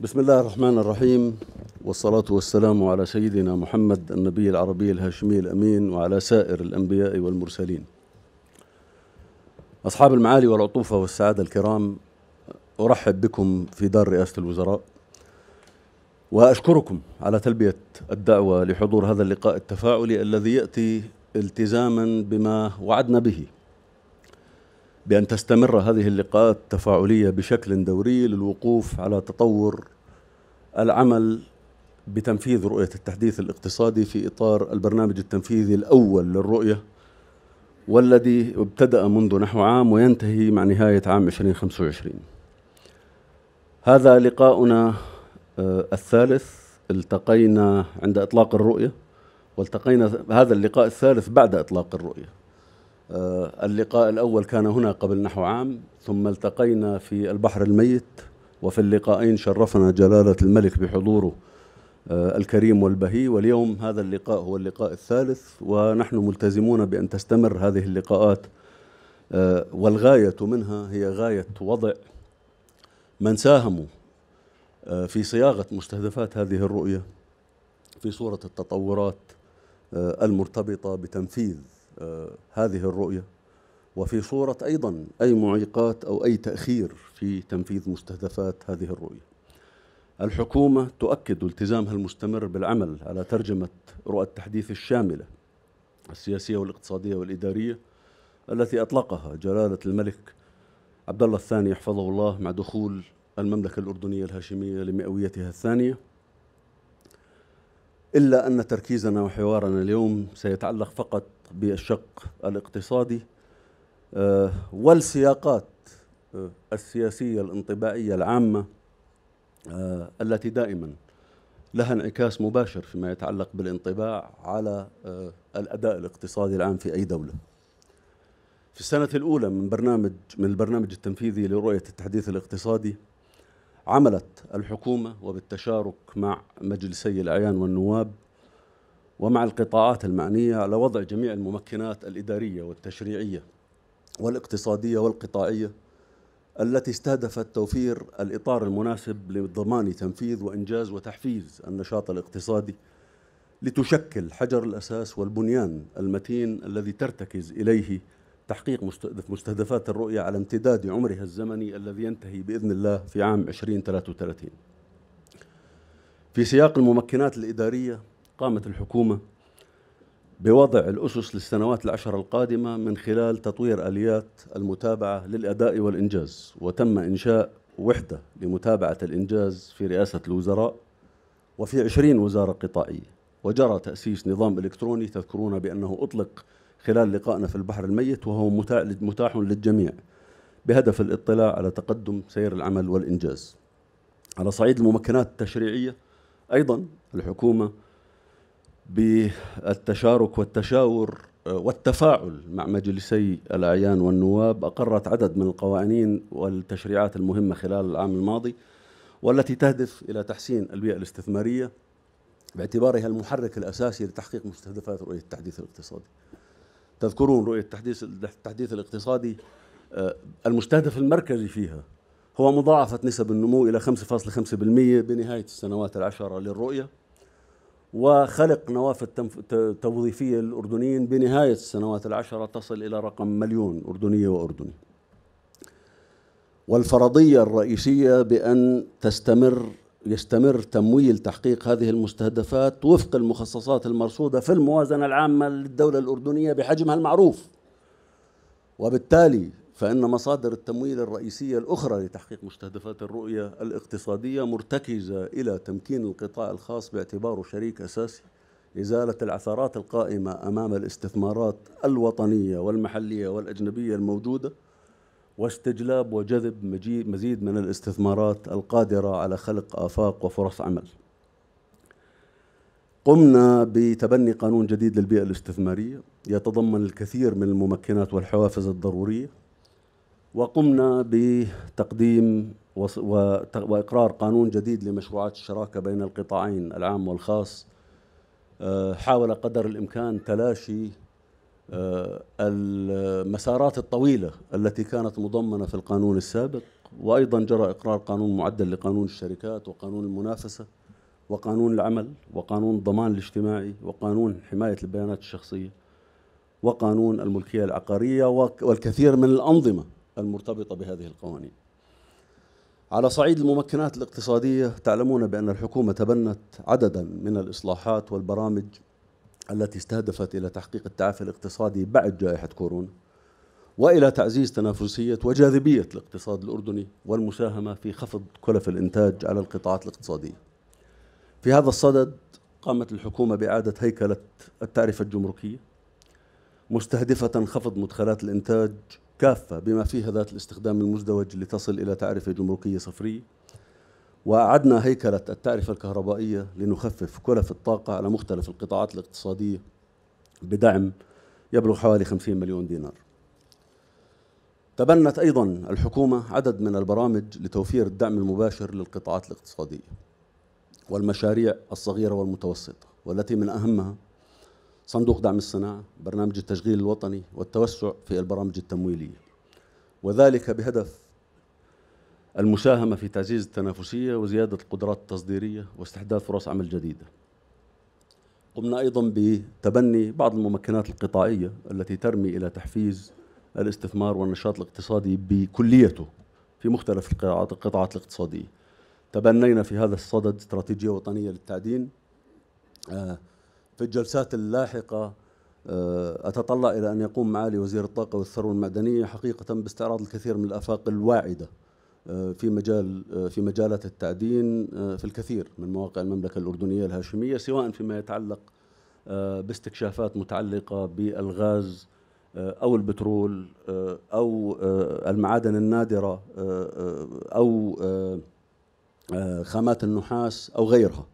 بسم الله الرحمن الرحيم والصلاة والسلام على سيدنا محمد النبي العربي الهاشمي الأمين وعلى سائر الأنبياء والمرسلين أصحاب المعالي والعطوفة والسعادة الكرام أرحب بكم في دار رئاسة الوزراء وأشكركم على تلبية الدعوة لحضور هذا اللقاء التفاعلي الذي يأتي التزاما بما وعدنا به بأن تستمر هذه اللقاءات التفاعلية بشكل دوري للوقوف على تطور العمل بتنفيذ رؤية التحديث الاقتصادي في إطار البرنامج التنفيذي الأول للرؤية والذي ابتدأ منذ نحو عام وينتهي مع نهاية عام 2025 هذا لقاؤنا آه، الثالث التقينا عند إطلاق الرؤية والتقينا هذا اللقاء الثالث بعد إطلاق الرؤية آه، اللقاء الأول كان هنا قبل نحو عام ثم التقينا في البحر الميت وفي اللقاءين شرفنا جلالة الملك بحضوره آه، الكريم والبهي واليوم هذا اللقاء هو اللقاء الثالث ونحن ملتزمون بأن تستمر هذه اللقاءات آه، والغاية منها هي غاية وضع من ساهموا في صياغة مستهدفات هذه الرؤية في صورة التطورات المرتبطة بتنفيذ آه، هذه الرؤية وفي صورة أيضا أي معيقات أو أي تأخير في تنفيذ مستهدفات هذه الرؤية الحكومة تؤكد التزامها المستمر بالعمل على ترجمة رؤى التحديث الشاملة السياسية والاقتصادية والإدارية التي أطلقها جلالة الملك عبد الله الثاني يحفظه الله مع دخول المملكة الأردنية الهاشمية لمئويتها الثانية إلا أن تركيزنا وحوارنا اليوم سيتعلق فقط بالشق الاقتصادي آه، والسياقات آه، السياسية الانطباعية العامة آه، التي دائما لها انعكاس مباشر فيما يتعلق بالانطباع على الأداء الاقتصادي العام في أي دولة في السنة الأولى من برنامج من البرنامج التنفيذي لرؤية التحديث الاقتصادي عملت الحكومة وبالتشارك مع مجلسي الأعيان والنواب ومع القطاعات المعنية على وضع جميع الممكنات الإدارية والتشريعية والاقتصادية والقطاعية التي استهدفت توفير الإطار المناسب لضمان تنفيذ وإنجاز وتحفيز النشاط الاقتصادي لتشكل حجر الأساس والبنيان المتين الذي ترتكز إليه تحقيق مستهدفات الرؤية على امتداد عمرها الزمني الذي ينتهي بإذن الله في عام 2033 في سياق الممكنات الإدارية قامت الحكومة بوضع الأسس للسنوات العشر القادمة من خلال تطوير آليات المتابعة للأداء والإنجاز وتم إنشاء وحدة لمتابعة الإنجاز في رئاسة الوزراء وفي عشرين وزارة قطاعية وجرى تأسيس نظام إلكتروني تذكرون بأنه أطلق خلال لقائنا في البحر الميت وهو متاح للجميع بهدف الاطلاع على تقدم سير العمل والإنجاز على صعيد الممكنات التشريعية أيضا الحكومة بالتشارك والتشاور آه، والتفاعل مع مجلسي الأعيان والنواب أقرت عدد من القوانين والتشريعات المهمة خلال العام الماضي والتي تهدف إلى تحسين البيئة الاستثمارية باعتبارها المحرك الأساسي لتحقيق مستهدفات رؤية التحديث الاقتصادي تذكرون رؤية التحديث, التحديث الاقتصادي آه، المستهدف المركزي فيها هو مضاعفة نسب النمو إلى 5.5% بنهاية السنوات العشرة للرؤية وخلق نوافذ توظيفية للأردنيين بنهاية السنوات العشرة تصل إلى رقم مليون أردنية وأردني والفرضية الرئيسية بأن تستمر يستمر تمويل تحقيق هذه المستهدفات وفق المخصصات المرصودة في الموازنة العامة للدولة الأردنية بحجمها المعروف وبالتالي فإن مصادر التمويل الرئيسية الأخرى لتحقيق مستهدفات الرؤية الاقتصادية مرتكزة إلى تمكين القطاع الخاص باعتباره شريك أساسي إزالة العثرات القائمة أمام الاستثمارات الوطنية والمحلية والأجنبية الموجودة واستجلاب وجذب مزيد من الاستثمارات القادرة على خلق آفاق وفرص عمل قمنا بتبني قانون جديد للبيئة الاستثمارية يتضمن الكثير من الممكنات والحوافز الضرورية وقمنا بتقديم واقرار قانون جديد لمشروعات الشراكه بين القطاعين العام والخاص آه، حاول قدر الامكان تلاشي آه، المسارات الطويله التي كانت مضمنه في القانون السابق وايضا جرى اقرار قانون معدل لقانون الشركات وقانون المنافسه وقانون العمل وقانون الضمان الاجتماعي وقانون حمايه البيانات الشخصيه وقانون الملكيه العقاريه والكثير من الانظمه المرتبطة بهذه القوانين على صعيد الممكنات الاقتصادية تعلمون بأن الحكومة تبنت عددا من الإصلاحات والبرامج التي استهدفت إلى تحقيق التعافي الاقتصادي بعد جائحة كورونا والى تعزيز تنافسيه وجاذبيه الاقتصاد الاردني والمساهمه في خفض كلف الانتاج على القطاعات الاقتصاديه. في هذا الصدد قامت الحكومه باعاده هيكله التعرفه الجمركيه مستهدفه خفض مدخلات الانتاج كافة بما فيها ذات الاستخدام المزدوج لتصل إلى تعرفة جمركية صفرية وأعدنا هيكلة التعرفة الكهربائية لنخفف كلف الطاقة على مختلف القطاعات الاقتصادية بدعم يبلغ حوالي 50 مليون دينار تبنت أيضا الحكومة عدد من البرامج لتوفير الدعم المباشر للقطاعات الاقتصادية والمشاريع الصغيرة والمتوسطة والتي من أهمها صندوق دعم الصناعة برنامج التشغيل الوطني والتوسع في البرامج التمويلية وذلك بهدف المساهمة في تعزيز التنافسية وزيادة القدرات التصديرية واستحداث فرص عمل جديدة قمنا أيضا بتبني بعض الممكنات القطاعية التي ترمي إلى تحفيز الاستثمار والنشاط الاقتصادي بكليته في مختلف القطاعات, القطاعات الاقتصادية تبنينا في هذا الصدد استراتيجية وطنية للتعدين آه في الجلسات اللاحقة آه، أتطلع إلى أن يقوم معالي وزير الطاقة والثروة المعدنية حقيقة باستعراض الكثير من الآفاق الواعدة آه، في مجال آه، في مجالات التعدين في الكثير من مواقع المملكة الأردنية الهاشمية سواء فيما يتعلق باستكشافات متعلقة بالغاز أو البترول أو المعادن النادرة أو خامات النحاس أو غيرها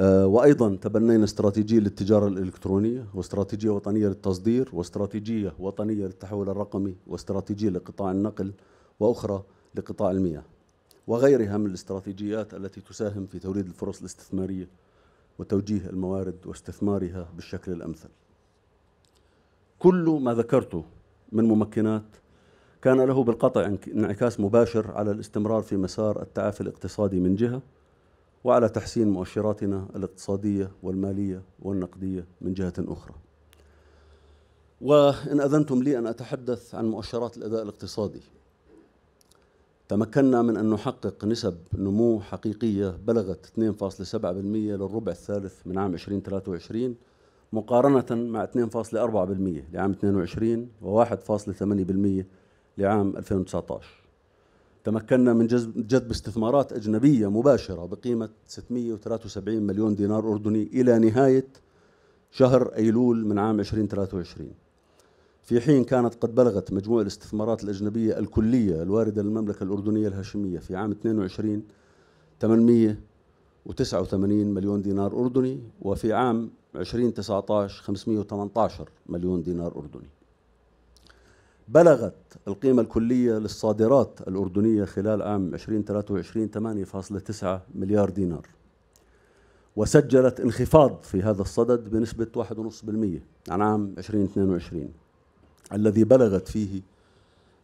آه، وأيضا تبنينا استراتيجية للتجارة الإلكترونية واستراتيجية وطنية للتصدير واستراتيجية وطنية للتحول الرقمي واستراتيجية لقطاع النقل وأخرى لقطاع المياه وغيرها من الاستراتيجيات التي تساهم في توليد الفرص الاستثمارية وتوجيه الموارد واستثمارها بالشكل الأمثل كل ما ذكرته من ممكنات كان له بالقطع انعكاس مباشر على الاستمرار في مسار التعافي الاقتصادي من جهه وعلى تحسين مؤشراتنا الاقتصادية والمالية والنقدية من جهة أخرى وإن أذنتم لي أن أتحدث عن مؤشرات الأداء الاقتصادي تمكنا من أن نحقق نسب نمو حقيقية بلغت 2.7% للربع الثالث من عام 2023 مقارنة مع 2.4% لعام 22 و1.8% لعام 2019 تمكنا من جذب استثمارات أجنبية مباشرة بقيمة 673 مليون دينار أردني إلى نهاية شهر أيلول من عام 2023 في حين كانت قد بلغت مجموع الاستثمارات الأجنبية الكلية الواردة للمملكة الأردنية الهاشمية في عام 22 889 مليون دينار أردني وفي عام 2019 518 مليون دينار أردني بلغت القيمة الكلية للصادرات الأردنية خلال عام 2023 8.9 مليار دينار وسجلت انخفاض في هذا الصدد بنسبة 1.5% عن عام 2022 الذي بلغت فيه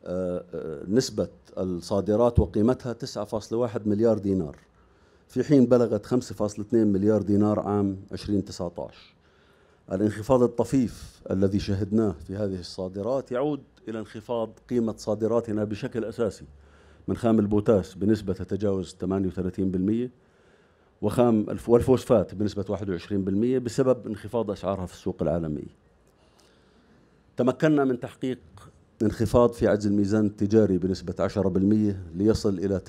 آه، آه، نسبة الصادرات وقيمتها 9.1 مليار دينار في حين بلغت 5.2 مليار دينار عام 2019 الانخفاض الطفيف الذي شهدناه في هذه الصادرات يعود إلى انخفاض قيمة صادراتنا بشكل أساسي من خام البوتاس بنسبة تتجاوز 38% وخام والفوسفات بنسبة 21% بسبب انخفاض أسعارها في السوق العالمية تمكنا من تحقيق انخفاض في عجز الميزان التجاري بنسبة 10% ليصل إلى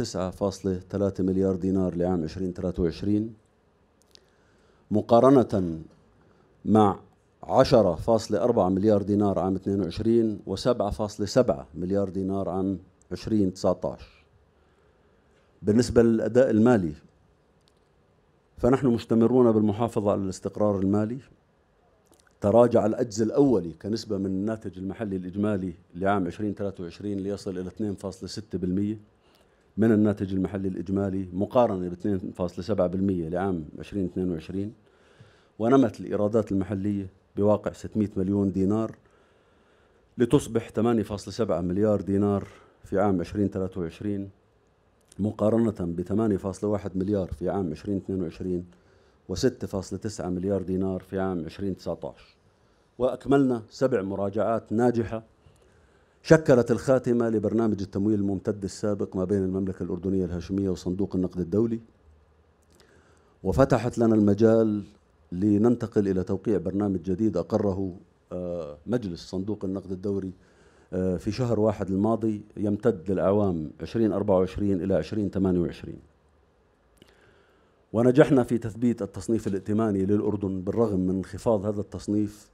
9.3 مليار دينار لعام 2023 مقارنة مع 10.4 مليار دينار عام 22 و7.7 مليار دينار عام 2019 بالنسبة للأداء المالي فنحن مستمرون بالمحافظة على الاستقرار المالي تراجع الأجز الأولي كنسبة من الناتج المحلي الإجمالي لعام 2023 ليصل إلى 2.6% من الناتج المحلي الإجمالي مقارنة ب 2.7% لعام 2022 ونمت الإيرادات المحلية بواقع 600 مليون دينار لتصبح 8.7 مليار دينار في عام 2023 مقارنة ب 8.1 مليار في عام 2022 و 6.9 مليار دينار في عام 2019 وأكملنا سبع مراجعات ناجحة شكلت الخاتمة لبرنامج التمويل الممتد السابق ما بين المملكة الأردنية الهاشمية وصندوق النقد الدولي وفتحت لنا المجال لننتقل إلى توقيع برنامج جديد أقره آه، مجلس صندوق النقد الدوري آه، في شهر واحد الماضي يمتد للأعوام 2024 إلى 2028 ونجحنا في تثبيت التصنيف الائتماني للأردن بالرغم من انخفاض هذا التصنيف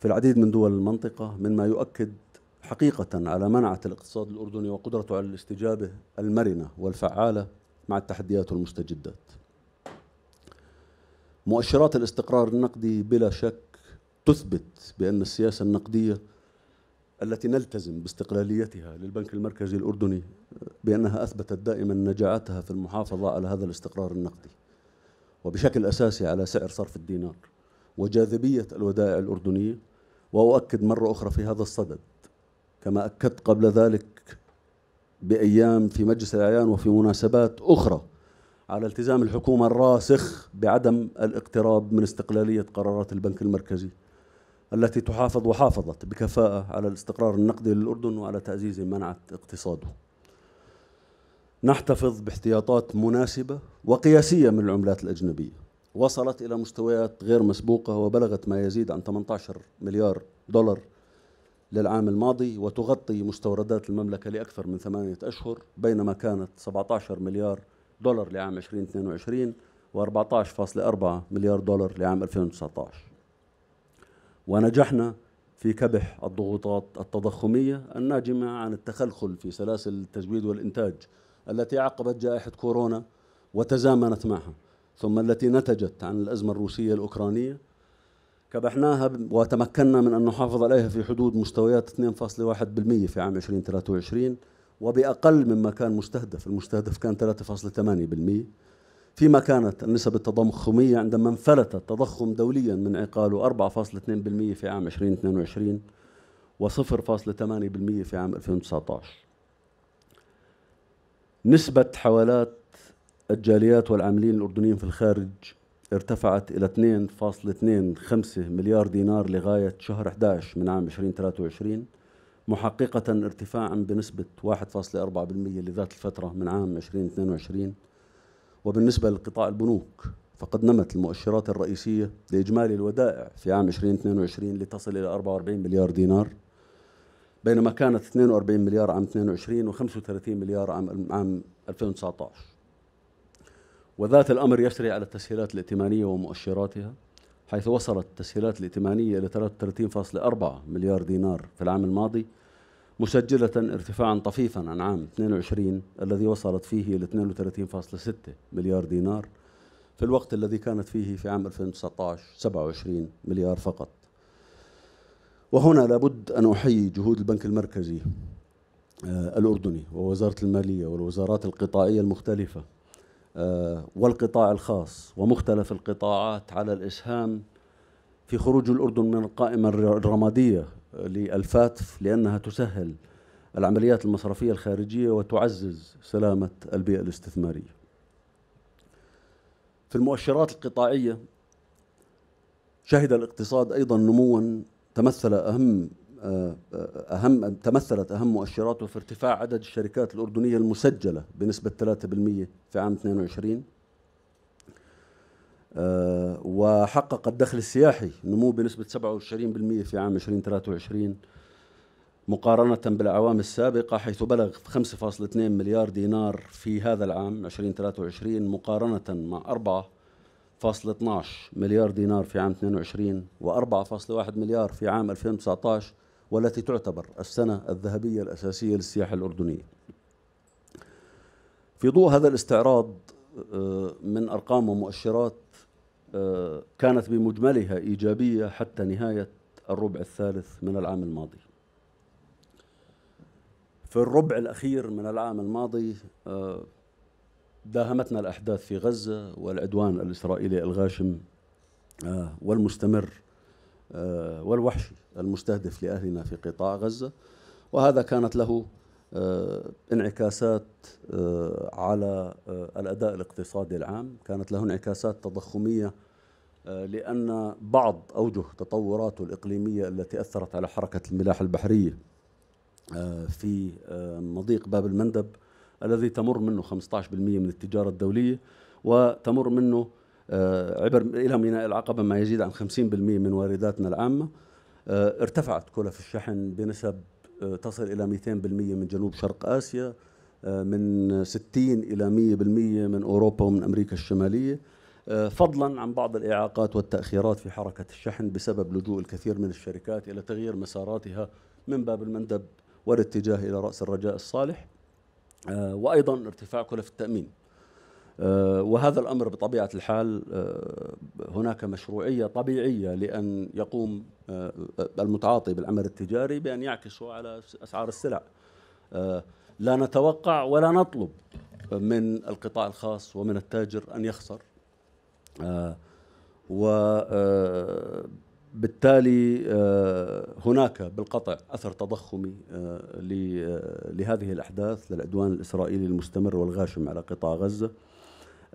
في العديد من دول المنطقة مما يؤكد حقيقة على منعة الاقتصاد الأردني وقدرته على الاستجابة المرنة والفعالة مع التحديات والمستجدات مؤشرات الاستقرار النقدي بلا شك تثبت بأن السياسة النقدية التي نلتزم باستقلاليتها للبنك المركزي الأردني بأنها أثبتت دائما نجاعتها في المحافظة على هذا الاستقرار النقدي وبشكل أساسي على سعر صرف الدينار وجاذبية الودائع الأردنية وأؤكد مرة أخرى في هذا الصدد كما أكدت قبل ذلك بأيام في مجلس الأعيان وفي مناسبات أخرى على التزام الحكومة الراسخ بعدم الاقتراب من استقلالية قرارات البنك المركزي التي تحافظ وحافظت بكفاءة على الاستقرار النقدي للأردن وعلى تعزيز منعة اقتصاده نحتفظ باحتياطات مناسبة وقياسية من العملات الأجنبية وصلت إلى مستويات غير مسبوقة وبلغت ما يزيد عن 18 مليار دولار للعام الماضي وتغطي مستوردات المملكة لأكثر من ثمانية أشهر بينما كانت 17 مليار دولار لعام 2022 و14.4 مليار دولار لعام 2019 ونجحنا في كبح الضغوطات التضخمية الناجمة عن التخلخل في سلاسل التزويد والإنتاج التي عقبت جائحة كورونا وتزامنت معها ثم التي نتجت عن الأزمة الروسية الأوكرانية كبحناها وتمكنا من أن نحافظ عليها في حدود مستويات 2.1% في عام 2023 وبأقل مما كان مستهدف المستهدف كان 3.8% فيما كانت النسب التضخمية عندما انفلت التضخم دوليا من عقاله 4.2% في عام 2022 و0.8% في عام 2019 نسبة حوالات الجاليات والعاملين الأردنيين في الخارج ارتفعت إلى 2.25 مليار دينار لغاية شهر 11 من عام 2023 محققة ارتفاعا بنسبة 1.4% لذات الفترة من عام 2022 وبالنسبة لقطاع البنوك فقد نمت المؤشرات الرئيسية لإجمالي الودائع في عام 2022 لتصل إلى 44 مليار دينار بينما كانت 42 مليار عام 22 و35 مليار عام عام 2019 وذات الأمر يسري على التسهيلات الائتمانية ومؤشراتها حيث وصلت التسهيلات الائتمانية إلى 33.4 مليار دينار في العام الماضي مسجلة ارتفاعا طفيفا عن عام 22 الذي وصلت فيه إلى 32.6 مليار دينار في الوقت الذي كانت فيه في عام 2019 27 مليار فقط وهنا لابد أن أحيي جهود البنك المركزي آه، الأردني ووزارة المالية والوزارات القطاعية المختلفة آه، والقطاع الخاص ومختلف القطاعات على الإسهام في خروج الأردن من القائمة الرمادية للفاتف لأنها تسهل العمليات المصرفية الخارجية وتعزز سلامة البيئة الاستثمارية في المؤشرات القطاعية شهد الاقتصاد أيضا نموا تمثل أهم أهم تمثلت أهم مؤشراته في ارتفاع عدد الشركات الأردنية المسجلة بنسبة 3% في عام 22 آه، وحقق الدخل السياحي نمو بنسبة 27% في عام 2023 مقارنة بالأعوام السابقة حيث بلغ 5.2 مليار دينار في هذا العام 2023 مقارنة مع 4.12 مليار دينار في عام 22 و4.1 مليار في عام 2019 والتي تعتبر السنة الذهبية الأساسية للسياحة الأردنية في ضوء هذا الاستعراض آه، من أرقام ومؤشرات آه، كانت بمجملها إيجابية حتى نهاية الربع الثالث من العام الماضي في الربع الأخير من العام الماضي آه، داهمتنا الأحداث في غزة والعدوان الإسرائيلي الغاشم والمستمر آه، والوحش المستهدف لأهلنا في قطاع غزة وهذا كانت له آه، انعكاسات آه، على الأداء الاقتصادي العام كانت له انعكاسات تضخمية لأن بعض أوجه تطوراته الإقليمية التي أثرت على حركة الملاحة البحرية في مضيق باب المندب الذي تمر منه 15% من التجارة الدولية وتمر منه آه، عبر إلى ميناء العقبة ما يزيد عن 50% من وارداتنا العامة آه، ارتفعت كلف الشحن بنسب آه، تصل إلى 200% من جنوب شرق آسيا من 60 إلى 100% من أوروبا ومن أمريكا الشمالية فضلا عن بعض الإعاقات والتأخيرات في حركة الشحن بسبب لجوء الكثير من الشركات إلى تغيير مساراتها من باب المندب والاتجاه إلى رأس الرجاء الصالح وأيضا ارتفاع كلف التأمين آه، وهذا الامر بطبيعه الحال آه، هناك مشروعيه طبيعيه لان يقوم آه، المتعاطي بالعمل التجاري بان يعكسه على اسعار السلع. لا نتوقع ولا نطلب من القطاع الخاص ومن التاجر ان يخسر. وبالتالي هناك بالقطع اثر تضخمي لهذه الاحداث للعدوان الاسرائيلي المستمر والغاشم على قطاع غزه.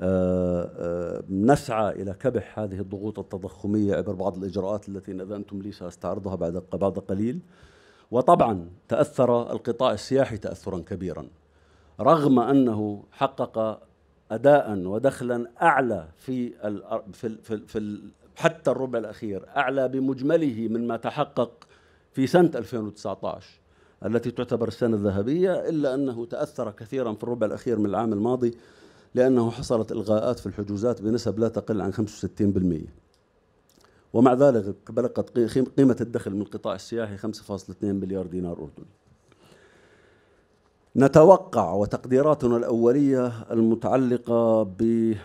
آه، آه، نسعى إلى كبح هذه الضغوط التضخمية عبر بعض الإجراءات التي إن أذنتم لي سأستعرضها بعد بعد قليل وطبعا تأثر القطاع السياحي تأثرا كبيرا رغم أنه حقق أداء ودخلا أعلى في في في حتى الربع الأخير أعلى بمجمله مما تحقق في سنة 2019 التي تعتبر السنة الذهبية إلا أنه تأثر كثيرا في الربع الأخير من العام الماضي لأنه حصلت إلغاءات في الحجوزات بنسب لا تقل عن 65% ومع ذلك بلغت قيمة الدخل من القطاع السياحي 5.2 مليار دينار أردني نتوقع وتقديراتنا الأولية المتعلقة بالربع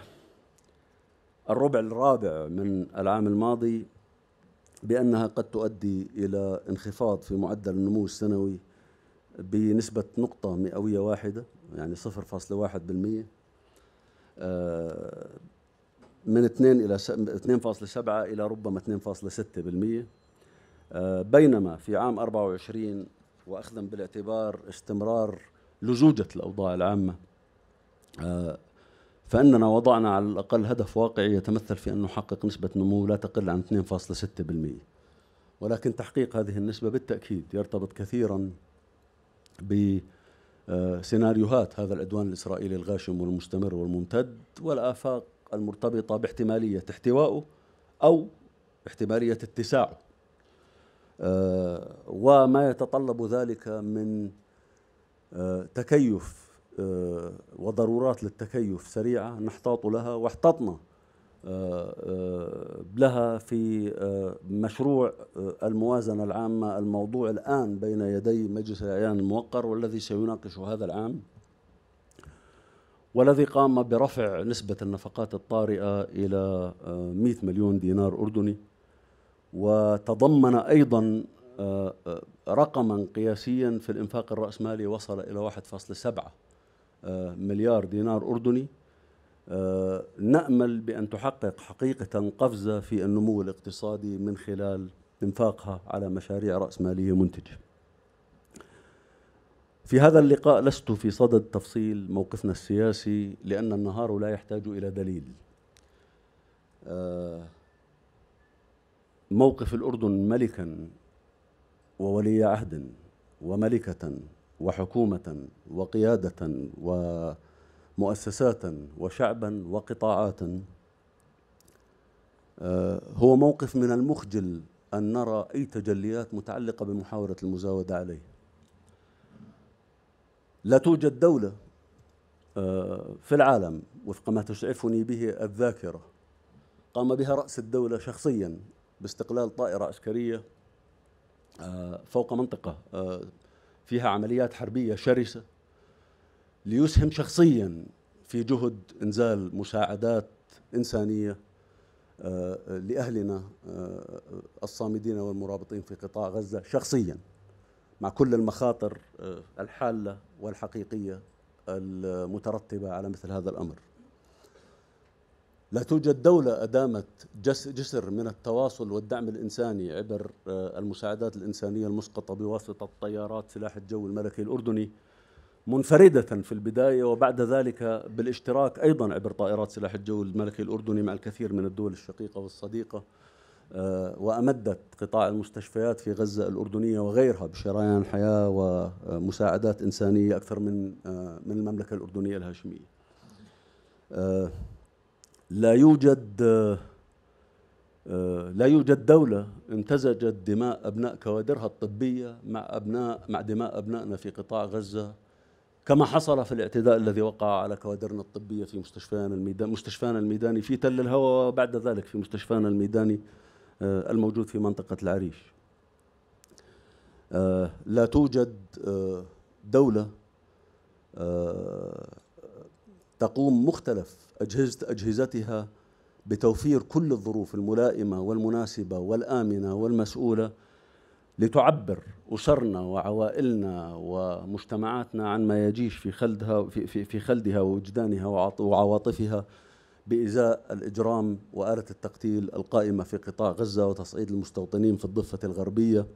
الرابع من العام الماضي بأنها قد تؤدي إلى انخفاض في معدل النمو السنوي بنسبة نقطة مئوية واحدة يعني 0.1% آه، من 2 الى 2.7 الى ربما 2.6% آه، بينما في عام 24 واخذا بالاعتبار استمرار لزوجه الاوضاع العامه آه، فاننا وضعنا على الاقل هدف واقعي يتمثل في ان نحقق نسبه نمو لا تقل عن 2.6% ولكن تحقيق هذه النسبه بالتاكيد يرتبط كثيرا ب سيناريوهات هذا العدوان الإسرائيلي الغاشم والمستمر والممتد والآفاق المرتبطة باحتمالية احتوائه أو احتمالية اتساعه آه، وما يتطلب ذلك من آه، تكيف آه، وضرورات للتكيف سريعة نحتاط لها واحتطنا آه، آه، لها في آه، مشروع الموازنة العامة الموضوع الآن بين يدي مجلس الأعيان الموقر والذي سيناقش هذا العام والذي قام برفع نسبة النفقات الطارئة إلى 100 مليون دينار أردني وتضمن أيضا رقما قياسيا في الإنفاق الرأسمالي وصل إلى 1.7 مليار دينار أردني آه، نأمل بأن تحقق حقيقة قفزة في النمو الاقتصادي من خلال انفاقها على مشاريع رأسمالية منتجة في هذا اللقاء لست في صدد تفصيل موقفنا السياسي لأن النهار لا يحتاج إلى دليل آه، موقف الأردن ملكا وولي عهد وملكة وحكومة وقيادة و مؤسسات وشعبا وقطاعات آه، هو موقف من المخجل أن نرى أي تجليات متعلقة بمحاولة المزاودة عليه لا توجد دولة آه، في العالم وفق ما تشعفني به الذاكرة قام بها رأس الدولة شخصيا باستقلال طائرة عسكرية آه، فوق منطقة فيها عمليات حربية شرسة ليسهم شخصيا في جهد انزال مساعدات انسانيه آه، لاهلنا آه، الصامدين والمرابطين في قطاع غزه شخصيا مع كل المخاطر آه، الحاله والحقيقيه المترتبه على مثل هذا الامر. لا توجد دولة أدامت جسر من التواصل والدعم الإنساني عبر المساعدات الإنسانية المسقطة بواسطة طيارات سلاح الجو الملكي الأردني منفردة في البداية وبعد ذلك بالاشتراك أيضا عبر طائرات سلاح الجو الملكي الأردني مع الكثير من الدول الشقيقة والصديقة آه، وأمدت قطاع المستشفيات في غزة الأردنية وغيرها بشريان حياة ومساعدات إنسانية أكثر من آه، من المملكة الأردنية الهاشمية آه، لا يوجد لا يوجد دولة امتزجت دماء أبناء كوادرها الطبية مع أبناء مع دماء أبنائنا في قطاع غزة كما حصل في الاعتداء الذي وقع على كوادرنا الطبيه في مستشفانا الميداني مستشفانا الميداني في تل الهوى وبعد ذلك في مستشفانا الميداني آه، الموجود في منطقه العريش. آه، لا توجد آه، دوله تقوم مختلف اجهزه اجهزتها بتوفير كل الظروف الملائمه والمناسبه والامنه والمسؤوله لتعبر أسرنا وعوائلنا ومجتمعاتنا عن ما يجيش في خلدها في, في خلدها ووجدانها وعواطفها بإزاء الإجرام وآلة التقتيل القائمة في قطاع غزة وتصعيد المستوطنين في الضفة الغربية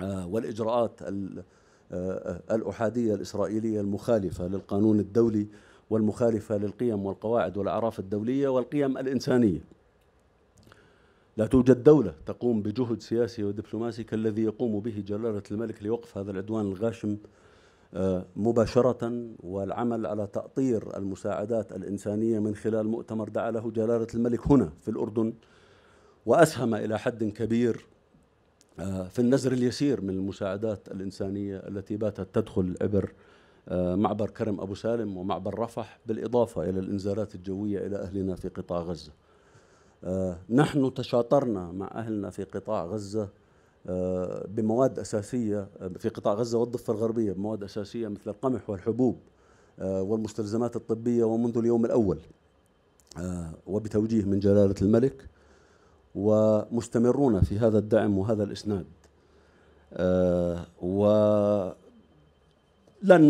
آه، والإجراءات آه، الأحادية الإسرائيلية المخالفة للقانون الدولي والمخالفة للقيم والقواعد والأعراف الدولية والقيم الإنسانية لا توجد دولة تقوم بجهد سياسي ودبلوماسي كالذي يقوم به جلالة الملك لوقف هذا العدوان الغاشم آه، مباشرة والعمل على تأطير المساعدات الإنسانية من خلال مؤتمر دعا له جلالة الملك هنا في الأردن وأسهم إلى حد كبير آه، في النزر اليسير من المساعدات الإنسانية التي باتت تدخل عبر آه، معبر كرم أبو سالم ومعبر رفح بالإضافة إلى الإنزالات الجوية إلى أهلنا في قطاع غزة آه، نحن تشاطرنا مع أهلنا في قطاع غزة آه، بمواد أساسية في قطاع غزة والضفة الغربية بمواد أساسية مثل القمح والحبوب آه، والمستلزمات الطبية ومنذ اليوم الأول وبتوجيه من جلالة الملك ومستمرون في هذا الدعم وهذا الإسناد ولن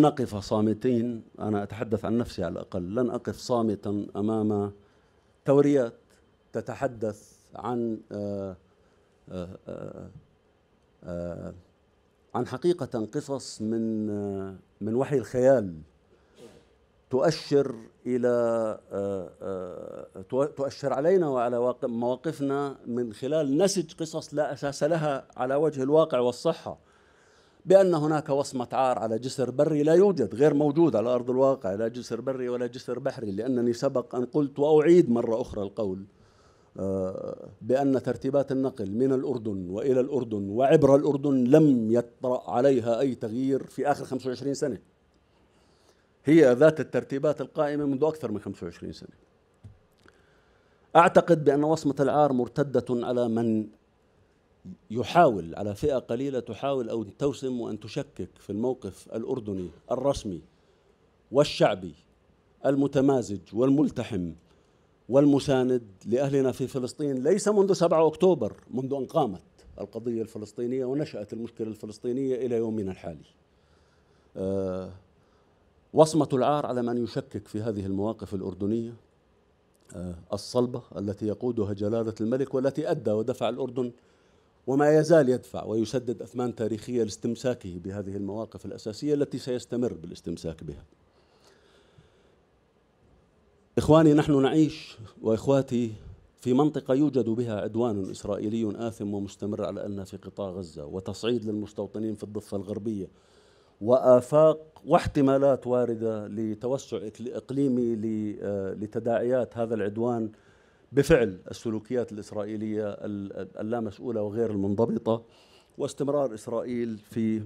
نقف صامتين أنا أتحدث عن نفسي على الأقل لن أقف صامتا أمام توريات تتحدث عن آه، آه، آه، عن حقيقة قصص من من وحي الخيال تؤشر إلى تؤشر علينا وعلى مواقفنا من خلال نسج قصص لا أساس لها على وجه الواقع والصحة بأن هناك وصمة عار على جسر بري لا يوجد غير موجود على أرض الواقع لا جسر بري ولا جسر بحري لأنني سبق أن قلت وأعيد مرة أخرى القول بأن ترتيبات النقل من الأردن وإلى الأردن وعبر الأردن لم يطرأ عليها أي تغيير في آخر 25 سنة هي ذات الترتيبات القائمة منذ أكثر من 25 سنة أعتقد بأن وصمة العار مرتدة على من يحاول على فئة قليلة تحاول أو توسم وأن تشكك في الموقف الأردني الرسمي والشعبي المتمازج والملتحم والمساند لأهلنا في فلسطين ليس منذ 7 أكتوبر منذ أن قامت القضية الفلسطينية ونشأت المشكلة الفلسطينية إلى يومنا الحالي آه، وصمة العار على من يشكك في هذه المواقف الأردنية آه، الصلبة التي يقودها جلالة الملك والتي أدى ودفع الأردن وما يزال يدفع ويسدد أثمان تاريخية لاستمساكه بهذه المواقف الأساسية التي سيستمر بالاستمساك بها إخواني نحن نعيش وإخواتي في منطقة يوجد بها عدوان إسرائيلي آثم ومستمر على أنها في قطاع غزة وتصعيد للمستوطنين في الضفة الغربية وآفاق واحتمالات واردة لتوسع إقليمي آه، لتداعيات هذا العدوان بفعل السلوكيات الإسرائيلية اللامسؤولة وغير المنضبطة واستمرار إسرائيل في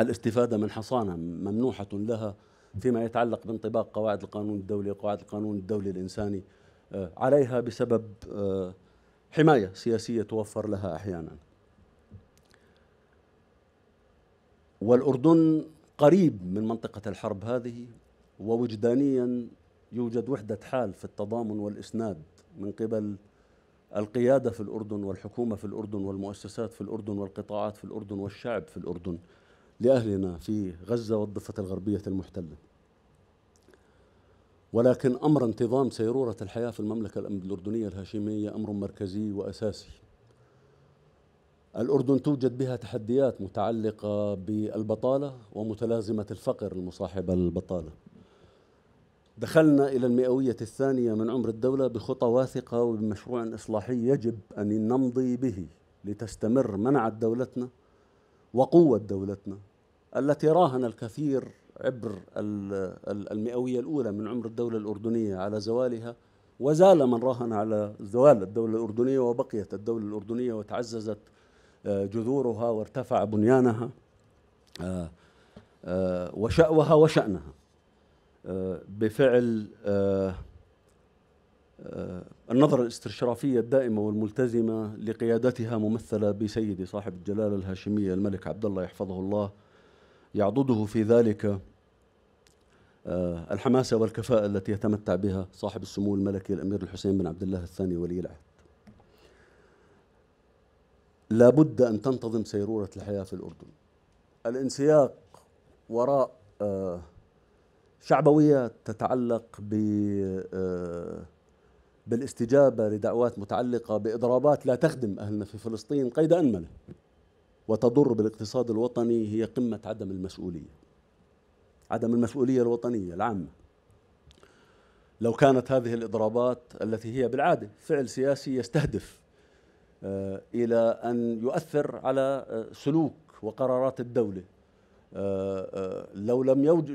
الاستفادة من حصانة ممنوحة لها فيما يتعلق بانطباق قواعد القانون الدولي وقواعد القانون الدولي الإنساني آه، عليها بسبب آه، حماية سياسية توفر لها أحيانا والأردن قريب من منطقة الحرب هذه ووجدانيا يوجد وحدة حال في التضامن والإسناد من قبل القيادة في الأردن والحكومة في الأردن والمؤسسات في الأردن والقطاعات في الأردن والشعب في الأردن لأهلنا في غزة والضفة الغربية المحتلة ولكن أمر انتظام سيرورة الحياة في المملكة الأردنية الهاشمية أمر مركزي وأساسي الأردن توجد بها تحديات متعلقة بالبطالة ومتلازمة الفقر المصاحبة للبطالة دخلنا إلى المئوية الثانية من عمر الدولة بخطى واثقة وبمشروع إصلاحي يجب أن نمضي به لتستمر منعت دولتنا وقوة دولتنا التي راهن الكثير عبر المئوية الأولى من عمر الدولة الأردنية على زوالها وزال من راهن على زوال الدولة الأردنية وبقيت الدولة الأردنية وتعززت آه، جذورها وارتفع بنيانها آه، آه، وشأوها وشأنها بفعل النظرة الاستشرافية الدائمة والملتزمة لقيادتها ممثلة بسيدي صاحب الجلالة الهاشمية الملك عبد الله يحفظه الله يعضده في ذلك آه، الحماسة والكفاءة التي يتمتع بها صاحب السمو الملكي الأمير الحسين بن عبد الله الثاني ولي العهد لا بد أن تنتظم سيرورة الحياة في الأردن الانسياق وراء آه، شعبويات تتعلق ب آه، بالاستجابة لدعوات متعلقة بإضرابات لا تخدم أهلنا في فلسطين قيد أنملة وتضر بالاقتصاد الوطني هي قمة عدم المسؤولية عدم المسؤولية الوطنية العامة لو كانت هذه الإضرابات التي هي بالعادة فعل سياسي يستهدف آه، إلى أن يؤثر على آه، سلوك وقرارات الدولة آه، آه، لو لم يوجد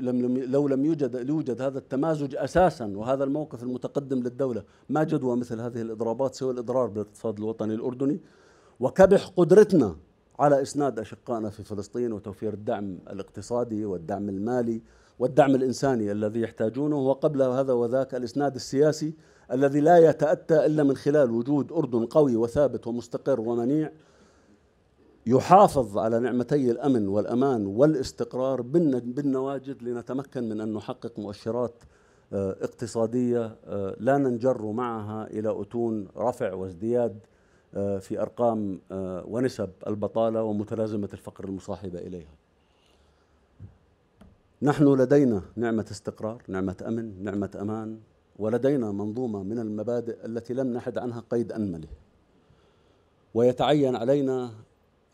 لو لم يوجد يوجد هذا التمازج اساسا وهذا الموقف المتقدم للدوله ما جدوى مثل هذه الاضرابات سوى الاضرار بالاقتصاد الوطني الاردني وكبح قدرتنا على اسناد اشقائنا في فلسطين وتوفير الدعم الاقتصادي والدعم المالي والدعم الانساني الذي يحتاجونه وقبل هذا وذاك الاسناد السياسي الذي لا يتاتى الا من خلال وجود اردن قوي وثابت ومستقر ومنيع يحافظ على نعمتي الامن والامان والاستقرار بالنواجد لنتمكن من ان نحقق مؤشرات آه، اقتصاديه آه، لا ننجر معها الى اتون رفع وازدياد آه، في ارقام ونسب البطاله ومتلازمه الفقر المصاحبه اليها. نحن لدينا نعمه استقرار، نعمه امن، نعمه امان، ولدينا منظومه من المبادئ التي لم نحد عنها قيد انمله. ويتعين علينا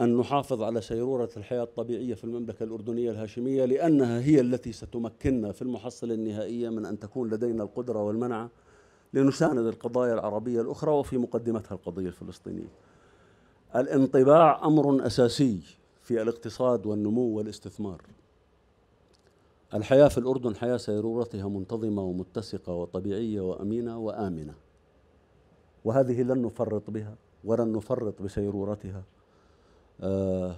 أن نحافظ على سيرورة الحياة الطبيعية في المملكة الأردنية الهاشمية لأنها هي التي ستمكننا في المحصلة النهائية من أن تكون لدينا القدرة والمنعة لنساند القضايا العربية الأخرى وفي مقدمتها القضية الفلسطينية. الانطباع أمر أساسي في الاقتصاد والنمو والاستثمار. الحياة في الأردن حياة سيرورتها منتظمة ومتسقة وطبيعية وأمينة وآمنة. وهذه لن نفرط بها ولن نفرط بسيرورتها آه،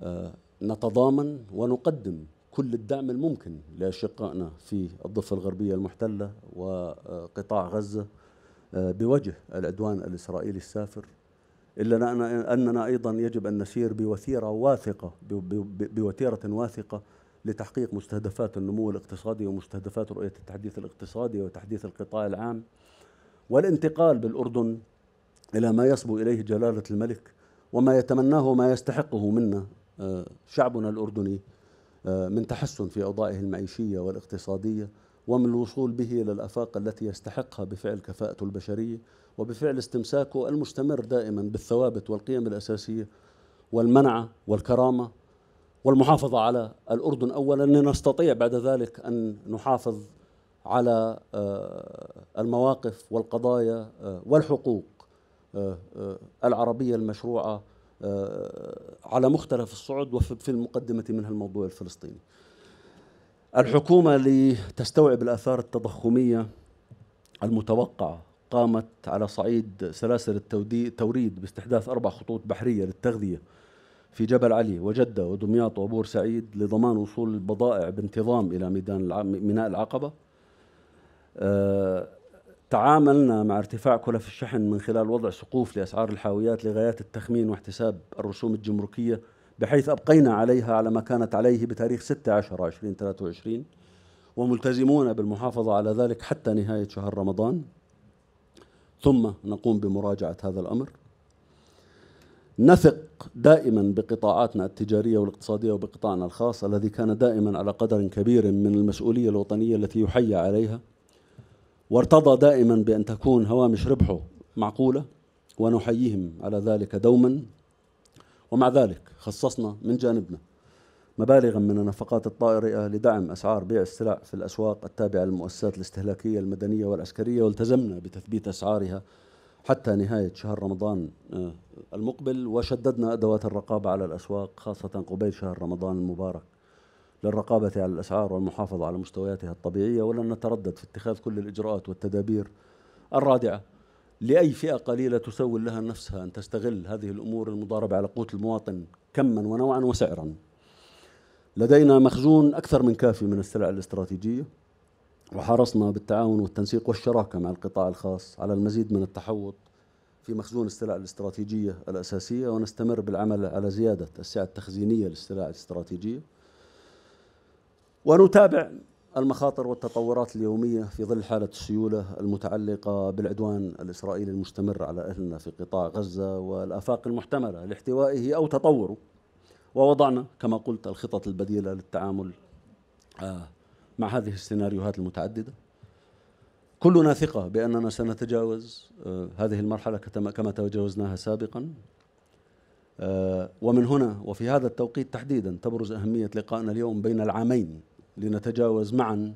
آه، نتضامن ونقدم كل الدعم الممكن لأشقائنا في الضفة الغربية المحتلة وقطاع غزة آه، بوجه العدوان الإسرائيلي السافر إلا أننا أيضا يجب أن نسير بوثيرة واثقة بوتيرة واثقة لتحقيق مستهدفات النمو الاقتصادي ومستهدفات رؤية التحديث الاقتصادي وتحديث القطاع العام والانتقال بالأردن إلى ما يصبو إليه جلالة الملك وما يتمناه وما يستحقه منا آه، شعبنا الأردني آه، من تحسن في أوضاعه المعيشية والاقتصادية ومن الوصول به إلى الأفاق التي يستحقها بفعل كفاءته البشرية وبفعل استمساكه المستمر دائما بالثوابت والقيم الأساسية والمنعة والكرامة والمحافظة على الأردن أولا لنستطيع بعد ذلك أن نحافظ على آه، المواقف والقضايا والحقوق آه، آه، العربية المشروعة آه، على مختلف الصعد وفي المقدمة منها الموضوع الفلسطيني الحكومة لتستوعب الآثار التضخمية المتوقعة قامت على صعيد سلاسل التوريد باستحداث أربع خطوط بحرية للتغذية في جبل علي وجدة ودمياط وبور سعيد لضمان وصول البضائع بانتظام إلى ميدان ميناء العقبة تعاملنا مع ارتفاع كلف الشحن من خلال وضع سقوف لأسعار الحاويات لغايات التخمين واحتساب الرسوم الجمركية بحيث أبقينا عليها على ما كانت عليه بتاريخ 16 2023 وملتزمون بالمحافظة على ذلك حتى نهاية شهر رمضان ثم نقوم بمراجعة هذا الأمر نثق دائما بقطاعاتنا التجارية والاقتصادية وبقطاعنا الخاص الذي كان دائما على قدر كبير من المسؤولية الوطنية التي يحيى عليها وارتضى دائما بأن تكون هوامش ربحه معقولة ونحييهم على ذلك دوما ومع ذلك خصصنا من جانبنا مبالغا من النفقات الطائرة لدعم أسعار بيع السلع في الأسواق التابعة للمؤسسات الاستهلاكية المدنية والعسكرية والتزمنا بتثبيت أسعارها حتى نهاية شهر رمضان آه، المقبل وشددنا أدوات الرقابة على الأسواق خاصة قبيل شهر رمضان المبارك للرقابة على الأسعار والمحافظة على مستوياتها الطبيعية ولن نتردد في اتخاذ كل الإجراءات والتدابير الرادعة لأي فئة قليلة تسول لها نفسها أن تستغل هذه الأمور المضاربة على قوت المواطن كما ونوعا وسعرا لدينا مخزون أكثر من كافي من السلع الاستراتيجية وحرصنا بالتعاون والتنسيق والشراكة مع القطاع الخاص على المزيد من التحوط في مخزون السلع الاستراتيجية الأساسية ونستمر بالعمل على زيادة السعة التخزينية للسلع الاستراتيجية ونتابع المخاطر والتطورات اليومية في ظل حالة السيولة المتعلقة بالعدوان الإسرائيلي المستمر على أهلنا في قطاع غزة والآفاق المحتملة لاحتوائه أو تطوره ووضعنا كما قلت الخطط البديلة للتعامل آه، مع هذه السيناريوهات المتعددة كلنا ثقة بأننا سنتجاوز آه، هذه المرحلة كما تجاوزناها سابقا آه، ومن هنا وفي هذا التوقيت تحديدا تبرز أهمية لقائنا اليوم بين العامين لنتجاوز معا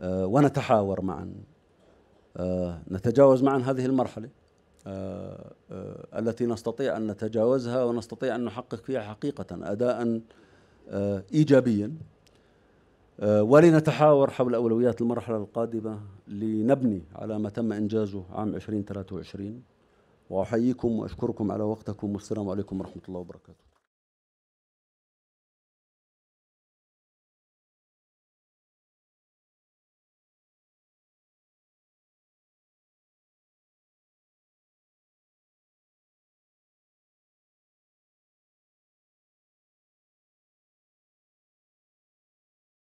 آه، ونتحاور معا آه، نتجاوز معا هذه المرحله آه، التي نستطيع ان نتجاوزها ونستطيع ان نحقق فيها حقيقه اداء ايجابيا ولنتحاور حول اولويات المرحله القادمه لنبني على ما تم انجازه عام 2023 واحييكم واشكركم على وقتكم والسلام عليكم ورحمه الله وبركاته